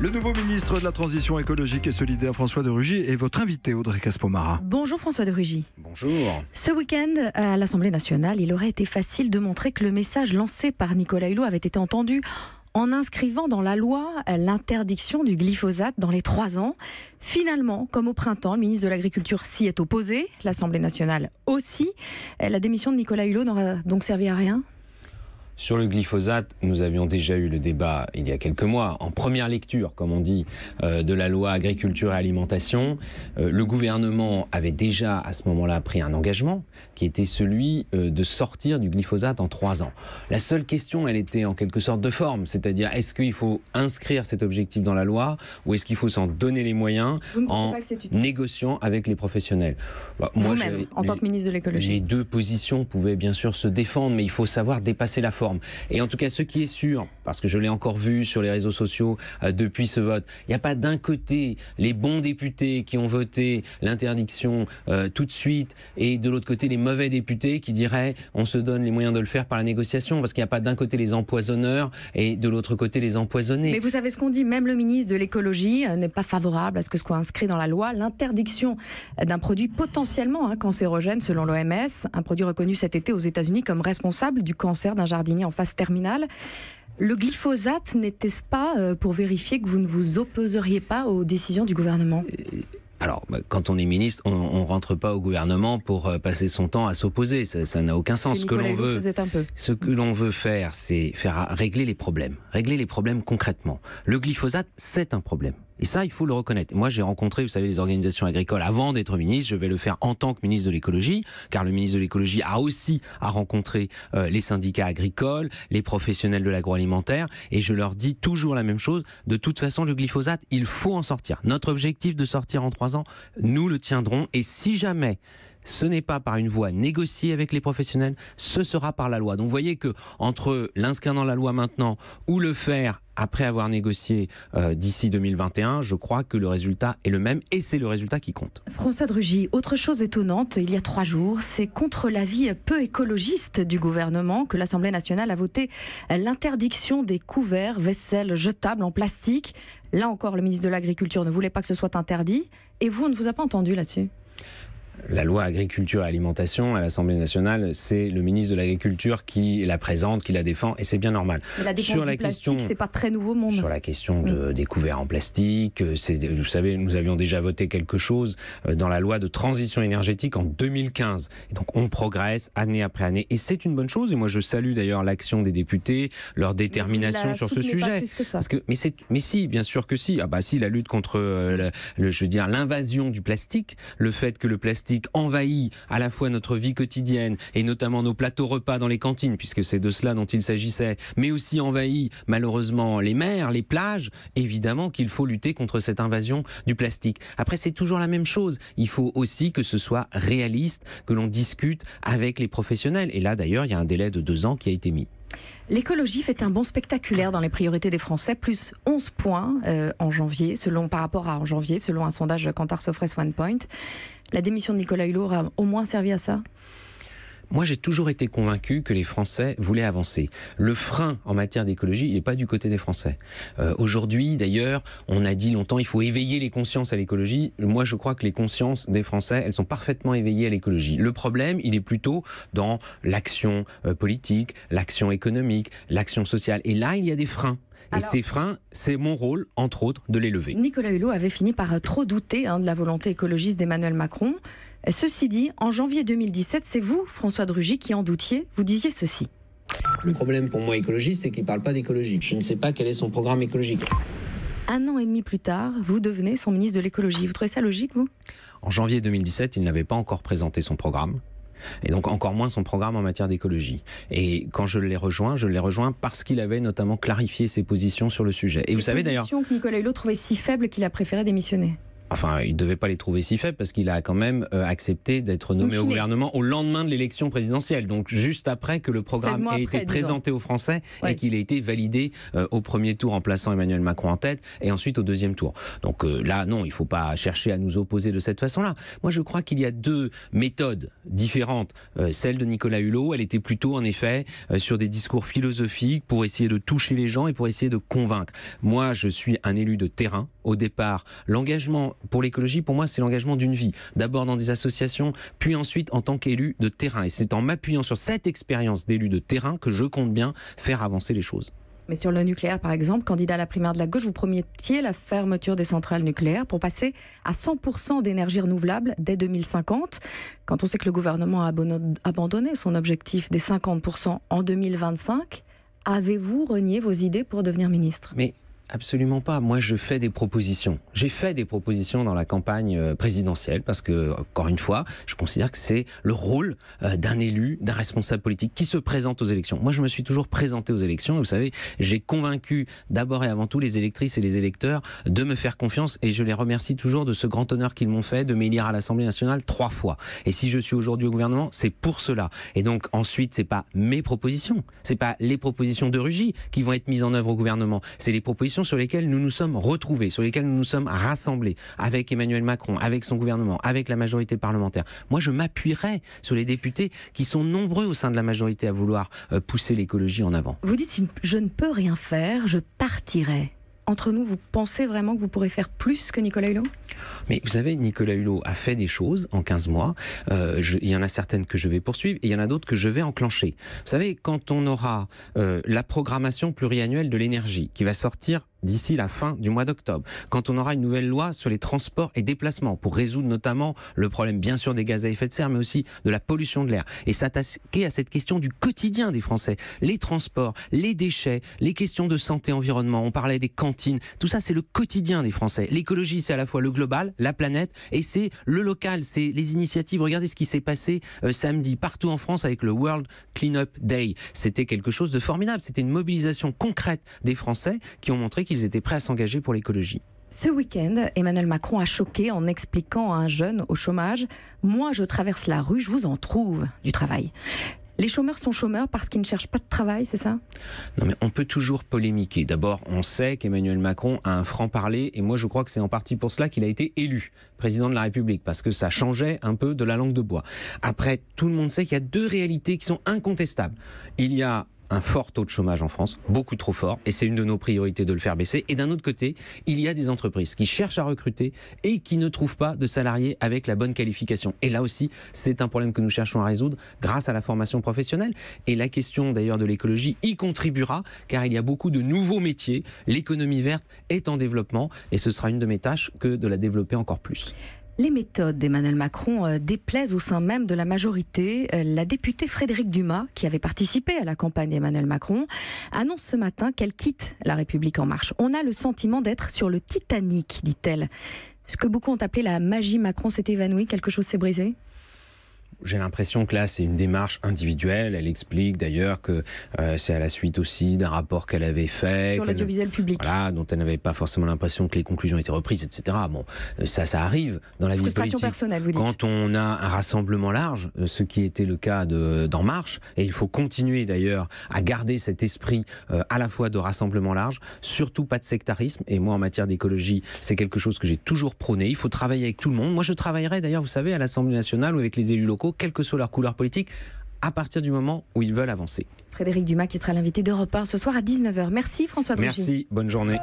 Le nouveau ministre de la Transition écologique et solidaire, François de Rugy, est votre invité, Audrey Caspomara. Bonjour François de Rugy. Bonjour. Ce week-end, à l'Assemblée nationale, il aurait été facile de montrer que le message lancé par Nicolas Hulot avait été entendu en inscrivant dans la loi l'interdiction du glyphosate dans les trois ans. Finalement, comme au printemps, le ministre de l'Agriculture s'y est opposé, l'Assemblée nationale aussi. La démission de Nicolas Hulot n'aura donc servi à rien sur le glyphosate, nous avions déjà eu le débat il y a quelques mois, en première lecture, comme on dit, euh, de la loi agriculture et alimentation. Euh, le gouvernement avait déjà à ce moment-là pris un engagement qui était celui euh, de sortir du glyphosate en trois ans. La seule question, elle était en quelque sorte de forme, c'est-à-dire est-ce qu'il faut inscrire cet objectif dans la loi ou est-ce qu'il faut s'en donner les moyens en négociant avec les professionnels bah, Moi, même, en tant que ministre de l'écologie. Les deux positions pouvaient bien sûr se défendre, mais il faut savoir dépasser la forme. Et en tout cas, ce qui est sûr, parce que je l'ai encore vu sur les réseaux sociaux euh, depuis ce vote, il n'y a pas d'un côté les bons députés qui ont voté l'interdiction euh, tout de suite et de l'autre côté les mauvais députés qui diraient on se donne les moyens de le faire par la négociation parce qu'il n'y a pas d'un côté les empoisonneurs et de l'autre côté les empoisonnés. Mais vous savez ce qu'on dit, même le ministre de l'écologie euh, n'est pas favorable à ce que ce soit inscrit dans la loi l'interdiction d'un produit potentiellement hein, cancérogène selon l'OMS, un produit reconnu cet été aux États-Unis comme responsable du cancer d'un jardinier en phase terminale. Le glyphosate n'était-ce pas euh, pour vérifier que vous ne vous opposeriez pas aux décisions du gouvernement euh, alors, bah, quand on est ministre, on, ne rentre pas au gouvernement pour euh, passer son temps à s'opposer. Ça n'a aucun sens. Ce que l'on veut, ce que l'on veut faire, c'est faire régler les problèmes, régler les problèmes concrètement. Le glyphosate, c'est un problème. Et ça, il faut le reconnaître. Moi, j'ai rencontré, vous savez, les organisations agricoles avant d'être ministre. Je vais le faire en tant que ministre de l'écologie, car le ministre de l'écologie a aussi à rencontrer euh, les syndicats agricoles, les professionnels de l'agroalimentaire. Et je leur dis toujours la même chose. De toute façon, le glyphosate, il faut en sortir. Notre objectif de sortir en trois ans, nous le tiendrons. Et si jamais ce n'est pas par une voie négociée avec les professionnels, ce sera par la loi. Donc vous voyez que entre l'inscrire dans la loi maintenant ou le faire après avoir négocié euh, d'ici 2021, je crois que le résultat est le même et c'est le résultat qui compte. François Drugy, autre chose étonnante, il y a trois jours, c'est contre l'avis peu écologiste du gouvernement que l'Assemblée nationale a voté l'interdiction des couverts, vaisselle jetables en plastique. Là encore, le ministre de l'Agriculture ne voulait pas que ce soit interdit et vous, on ne vous a pas entendu là-dessus la loi agriculture et alimentation à l'Assemblée nationale, c'est le ministre de l'Agriculture qui la présente, qui la défend, et c'est bien normal. sur la question, c'est pas très nouveau monde. Sur la question des couverts en plastique, vous savez, nous avions déjà voté quelque chose euh, dans la loi de transition énergétique en 2015. Et donc on progresse année après année, et c'est une bonne chose. Et moi, je salue d'ailleurs l'action des députés, leur détermination sur ce sujet. Parce que, mais, mais si, bien sûr que si. Ah bah si, la lutte contre, euh, le je veux dire, l'invasion du plastique, le fait que le plastique plastique envahit à la fois notre vie quotidienne et notamment nos plateaux repas dans les cantines, puisque c'est de cela dont il s'agissait, mais aussi envahit malheureusement les mers, les plages, évidemment qu'il faut lutter contre cette invasion du plastique. Après, c'est toujours la même chose. Il faut aussi que ce soit réaliste, que l'on discute avec les professionnels. Et là, d'ailleurs, il y a un délai de deux ans qui a été mis. L'écologie fait un bond spectaculaire dans les priorités des Français, plus 11 points euh, en janvier, selon, par rapport à en janvier, selon un sondage Cantar Sofres One Point. La démission de Nicolas Hulot a au moins servi à ça moi, j'ai toujours été convaincu que les Français voulaient avancer. Le frein en matière d'écologie, il n'est pas du côté des Français. Euh, aujourd'hui, d'ailleurs, on a dit longtemps, il faut éveiller les consciences à l'écologie. Moi, je crois que les consciences des Français, elles sont parfaitement éveillées à l'écologie. Le problème, il est plutôt dans l'action euh, politique, l'action économique, l'action sociale. Et là, il y a des freins. Et ces freins, c'est mon rôle, entre autres, de les lever. Nicolas Hulot avait fini par euh, trop douter hein, de la volonté écologiste d'Emmanuel Macron. Ceci dit, en janvier 2017, c'est vous, François Drugy, qui en doutiez. Vous disiez ceci. Le problème pour moi écologiste, c'est qu'il ne parle pas d'écologie. Je ne sais pas quel est son programme écologique. Un an et demi plus tard, vous devenez son ministre de l'écologie. Vous trouvez ça logique, vous En janvier 2017, il n'avait pas encore présenté son programme et donc encore moins son programme en matière d'écologie. Et quand je l'ai rejoint, je l'ai rejoint parce qu'il avait notamment clarifié ses positions sur le sujet. Et vous savez d'ailleurs. que Nicolas Hulot trouvait si faible qu'il a préféré démissionner. Enfin, il ne devait pas les trouver si faibles parce qu'il a quand même euh, accepté d'être nommé au gouvernement au lendemain de l'élection présidentielle, donc juste après que le programme ait été présenté aux Français et qu'il ait été validé euh, au premier tour en plaçant Emmanuel Macron en tête et ensuite au deuxième tour. Donc euh, là, non, il ne faut pas chercher à nous opposer de cette façon-là. Moi, je crois qu'il y a deux méthodes différentes. celle de Nicolas Hulot, elle était plutôt en effet sur des discours philosophiques pour essayer de toucher les gens et pour essayer de convaincre. Moi, je suis un élu de terrain. Au départ, l'engagement pour l'écologie, pour moi, c'est l'engagement d'une vie. D'abord dans des associations, puis ensuite en tant qu'élu de terrain. Et c'est en m'appuyant sur cette expérience d'élu de terrain que je compte bien faire avancer les choses. Mais sur le nucléaire, par exemple, candidat à la primaire de la gauche, vous promettiez la fermeture des centrales nucléaires pour passer à 100% d'énergie renouvelable dès 2050. Quand on sait que le gouvernement a abandonné son objectif des 50% en 2025, avez-vous renié vos idées pour devenir ministre Absolument pas. Moi, je fais des propositions. J'ai fait des propositions dans la campagne euh, présidentielle parce que, encore une fois, je considère que c'est le rôle euh, d'un élu, d'un responsable politique qui se présente aux élections. Moi, je me suis toujours présenté aux élections. vous savez, j'ai convaincu d'abord et avant tout les électrices et les électeurs de me faire confiance et je les remercie toujours de ce grand honneur qu'ils m'ont fait de m'élire à l'Assemblée nationale trois fois. Et si je suis aujourd'hui au gouvernement, c'est pour cela. Et donc, ensuite, c'est pas mes propositions, c'est pas les propositions de Rugy qui vont être mises en œuvre au gouvernement, c'est les propositions sur lesquelles nous nous sommes retrouvés, sur lesquelles nous nous sommes rassemblés avec Emmanuel Macron, avec son gouvernement, avec la majorité parlementaire. Moi, je m'appuierai sur les députés qui sont nombreux au sein de la majorité à vouloir euh, pousser l'écologie en avant. Vous dites, je ne peux rien faire, je partirai entre nous, vous pensez vraiment que vous pourrez faire plus que Nicolas Hulot Mais vous savez, Nicolas Hulot a fait des choses en 15 mois. Euh, il y en a certaines que je vais poursuivre et il y en a d'autres que je vais enclencher. Vous savez, quand on aura euh, la programmation pluriannuelle de l'énergie qui va sortir d'ici la fin du mois d'octobre, quand on aura une nouvelle loi sur les transports et déplacements pour résoudre notamment le problème bien sûr des gaz à effet de serre mais aussi de la pollution de l'air et s'attaquer à cette question du quotidien des Français, les transports, les déchets, les questions de santé environnement, on parlait des cantines, tout ça c'est le quotidien des Français. L'écologie c'est à la fois le global, la planète et c'est le local, c'est les initiatives. Regardez ce qui s'est passé euh, samedi partout en France avec le World Cleanup Day. C'était quelque chose de formidable, c'était une mobilisation concrète des Français qui ont montré ils étaient prêts à s'engager pour l'écologie. Ce week-end, Emmanuel Macron a choqué en expliquant à un jeune au chômage Moi, je traverse la rue, je vous en trouve du travail. Les chômeurs sont chômeurs parce qu'ils ne cherchent pas de travail, c'est ça Non, mais on peut toujours polémiquer. D'abord, on sait qu'Emmanuel Macron a un franc-parler, et moi je crois que c'est en partie pour cela qu'il a été élu président de la République, parce que ça changeait un peu de la langue de bois. Après, tout le monde sait qu'il y a deux réalités qui sont incontestables. Il y a un fort taux de chômage en France, beaucoup trop fort, et c'est une de nos priorités de le faire baisser. Et d'un autre côté, il y a des entreprises qui cherchent à recruter et qui ne trouvent pas de salariés avec la bonne qualification. Et là aussi, c'est un problème que nous cherchons à résoudre grâce à la formation professionnelle. Et la question d'ailleurs de l'écologie y contribuera, car il y a beaucoup de nouveaux métiers. L'économie verte est en développement, et ce sera une de mes tâches que de la développer encore plus. Les méthodes d'Emmanuel Macron euh, déplaisent au sein même de la majorité. Euh, la députée Frédérique Dumas, qui avait participé à la campagne d'Emmanuel Macron, annonce ce matin qu'elle quitte La République en marche. On a le sentiment d'être sur le Titanic, dit-elle. Ce que beaucoup ont appelé la magie Macron s'est évanoui, quelque chose s'est brisé j'ai l'impression que là, c'est une démarche individuelle. Elle explique d'ailleurs que euh, c'est à la suite aussi d'un rapport qu'elle avait fait. Sur l'audiovisuel public. Voilà, dont elle n'avait pas forcément l'impression que les conclusions étaient reprises, etc. Bon, euh, ça, ça arrive dans la vie politique. personnelle, vous dites. Quand on a un rassemblement large, euh, ce qui était le cas d'En Marche, et il faut continuer d'ailleurs à garder cet esprit à la fois de rassemblement large, surtout pas de sectarisme. Et moi, en matière d'écologie, c'est quelque chose que j'ai toujours prôné. Il faut travailler avec tout le monde. Moi, je travaillerai d'ailleurs, vous savez, à l'Assemblée nationale ou avec les élus locaux quelles quelle que soit leur couleur politique, à partir du moment où ils veulent avancer. Frédéric Dumas qui sera l'invité d'Europe 1 ce soir à 19h. Merci François Merci, bonne journée.